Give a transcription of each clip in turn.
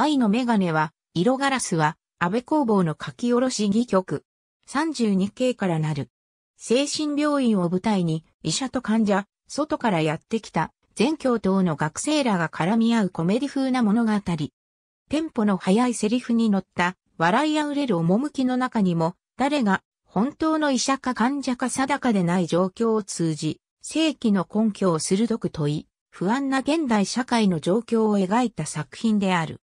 愛のメガネは、色ガラスは、安倍工房の書き下ろし戯曲。32系からなる。精神病院を舞台に、医者と患者、外からやってきた、全教頭の学生らが絡み合うコメディ風な物語。テンポの速いセリフに乗った、笑いあふれる趣の中にも、誰が、本当の医者か患者か定かでない状況を通じ、正規の根拠を鋭く問い、不安な現代社会の状況を描いた作品である。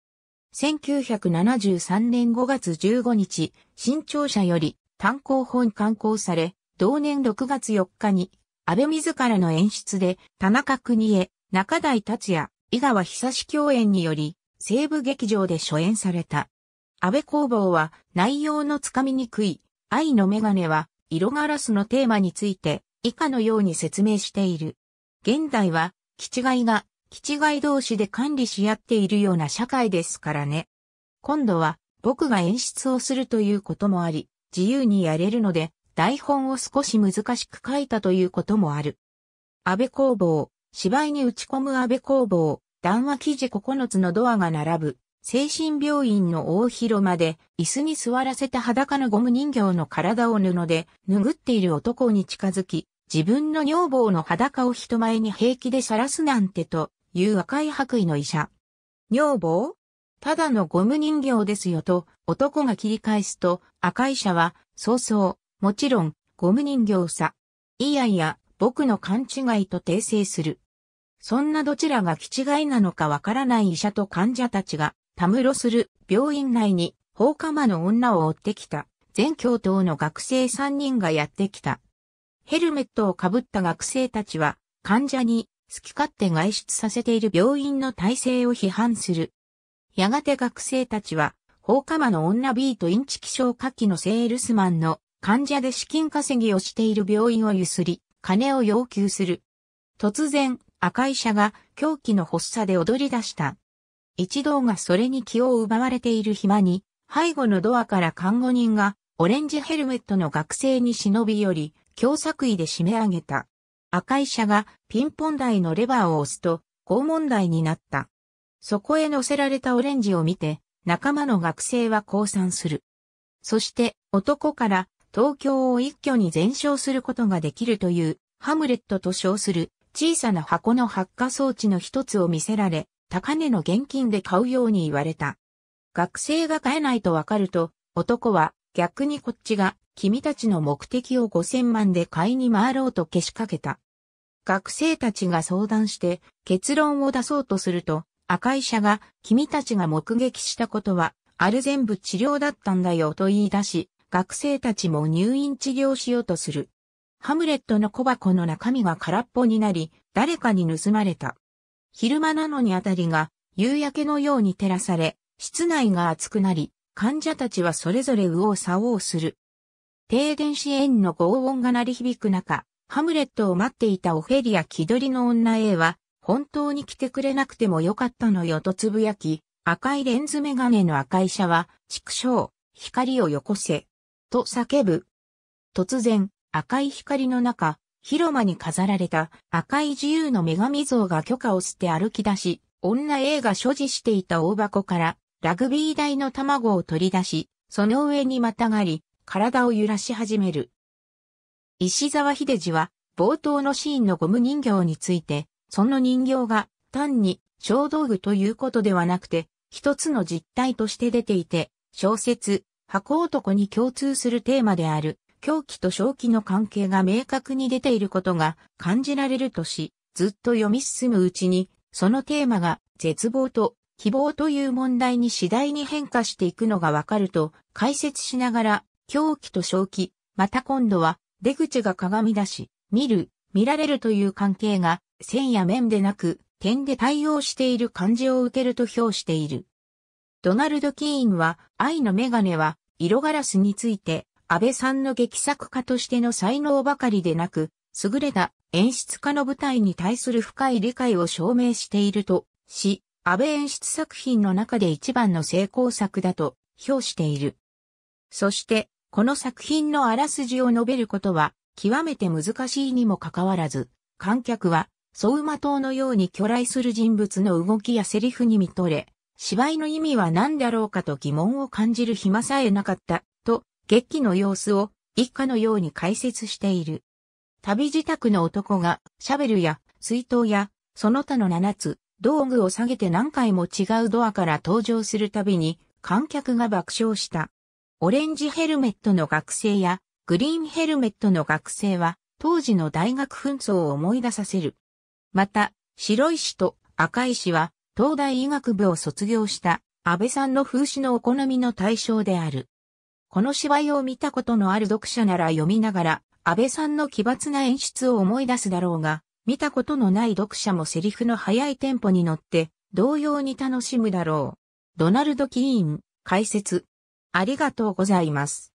1973年5月15日、新庁舎より単行本刊行され、同年6月4日に、安倍自らの演出で、田中邦衛、中台達也、井川久志共演により、西部劇場で初演された。安倍工房は、内容のつかみにくい、愛のメガネは、色ガラスのテーマについて、以下のように説明している。現代は、気違いが気違い同士で管理し合っているような社会ですからね。今度は僕が演出をするということもあり、自由にやれるので、台本を少し難しく書いたということもある。安倍工房、芝居に打ち込む安倍工房、談話記事9つのドアが並ぶ、精神病院の大広間で、椅子に座らせた裸のゴム人形の体を布で、拭っている男に近づき、自分の女房の裸を人前に平気で晒すなんてと、いう赤い白衣の医者。女房ただのゴム人形ですよと、男が切り返すと、赤医者は、そうそう、もちろん、ゴム人形さ。いやいや、僕の勘違いと訂正する。そんなどちらが気違いなのかわからない医者と患者たちが、たむろする病院内に、放火魔の女を追ってきた、全教頭の学生3人がやってきた。ヘルメットをかぶった学生たちは、患者に好き勝手外出させている病院の体制を批判する。やがて学生たちは、放火魔の女 B とインチキ消火器のセールスマンの患者で資金稼ぎをしている病院をゆすり、金を要求する。突然、赤い者が狂気の発作で踊り出した。一同がそれに気を奪われている暇に、背後のドアから看護人が、オレンジヘルメットの学生に忍び寄り、強作為で締め上げた。赤い車がピンポン台のレバーを押すと、拷問台になった。そこへ乗せられたオレンジを見て、仲間の学生は降参する。そして男から東京を一挙に全焼することができるというハムレットと称する小さな箱の発火装置の一つを見せられ、高値の現金で買うように言われた。学生が買えないとわかると、男は逆にこっちが君たちの目的を五千万で買いに回ろうとけしかけた。学生たちが相談して結論を出そうとすると、赤医者が君たちが目撃したことは、あれ全部治療だったんだよと言い出し、学生たちも入院治療しようとする。ハムレットの小箱の中身が空っぽになり、誰かに盗まれた。昼間なのにあたりが夕焼けのように照らされ、室内が暑くなり、患者たちはそれぞれ右往左往する。停電支援の轟音が鳴り響く中、ハムレットを待っていたオフェリア気取りの女 A は、本当に来てくれなくてもよかったのよとつぶやき、赤いレンズメガネの赤い車は、畜生、光をよこせ、と叫ぶ。突然、赤い光の中、広間に飾られた赤い自由の女神像が許可を捨て歩き出し、女 A が所持していた大箱からラグビー台の卵を取り出し、その上にまたがり、体を揺らし始める。石沢秀治は、冒頭のシーンのゴム人形について、その人形が単に小道具ということではなくて、一つの実体として出ていて、小説、箱男に共通するテーマである、狂気と正気の関係が明確に出ていることが感じられるとし、ずっと読み進むうちに、そのテーマが絶望と希望という問題に次第に変化していくのがわかると解説しながら狂気と正気、また今度は、出口が鏡だし、見る、見られるという関係が、線や面でなく、点で対応している感じを受けると評している。ドナルド・キーンは、愛のメガネは、色ガラスについて、安倍さんの劇作家としての才能ばかりでなく、優れた演出家の舞台に対する深い理解を証明していると、し、安倍演出作品の中で一番の成功作だと、評している。そして、この作品のあらすじを述べることは極めて難しいにもかかわらず、観客はウマ島のように巨来する人物の動きやセリフに見とれ、芝居の意味は何だろうかと疑問を感じる暇さえなかった、と、劇の様子を一家のように解説している。旅自宅の男が、シャベルや、水筒や、その他の7つ、道具を下げて何回も違うドアから登場するたびに、観客が爆笑した。オレンジヘルメットの学生やグリーンヘルメットの学生は当時の大学紛争を思い出させる。また、白石と赤石は東大医学部を卒業した安倍さんの風刺のお好みの対象である。この芝居を見たことのある読者なら読みながら安倍さんの奇抜な演出を思い出すだろうが、見たことのない読者もセリフの速いテンポに乗って同様に楽しむだろう。ドナルド・キーン、解説。ありがとうございます。